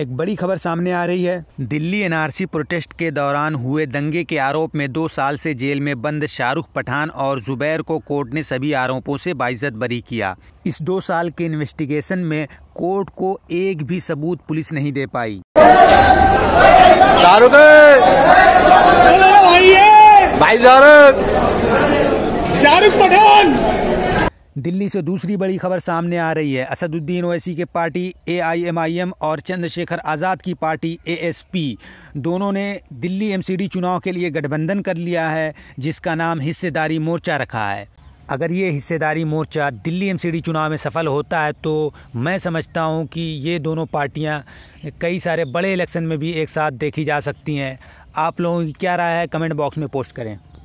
एक बड़ी खबर सामने आ रही है दिल्ली एनआरसी प्रोटेस्ट के दौरान हुए दंगे के आरोप में दो साल से जेल में बंद शाहरुख पठान और जुबैर को कोर्ट ने सभी आरोपों से बाइजत बरी किया इस दो साल के इन्वेस्टिगेशन में कोर्ट को एक भी सबूत पुलिस नहीं दे पाई शाहरुख भाई शाहरुख शाहरुख पठान दिल्ली से दूसरी बड़ी खबर सामने आ रही है असदुद्दीन ओवैसी के पार्टी एआईएमआईएम और चंद्रशेखर आज़ाद की पार्टी एएसपी दोनों ने दिल्ली एमसीडी चुनाव के लिए गठबंधन कर लिया है जिसका नाम हिस्सेदारी मोर्चा रखा है अगर ये हिस्सेदारी मोर्चा दिल्ली एमसीडी चुनाव में सफल होता है तो मैं समझता हूँ कि ये दोनों पार्टियाँ कई सारे बड़े इलेक्शन में भी एक साथ देखी जा सकती हैं आप लोगों की क्या राय है कमेंट बॉक्स में पोस्ट करें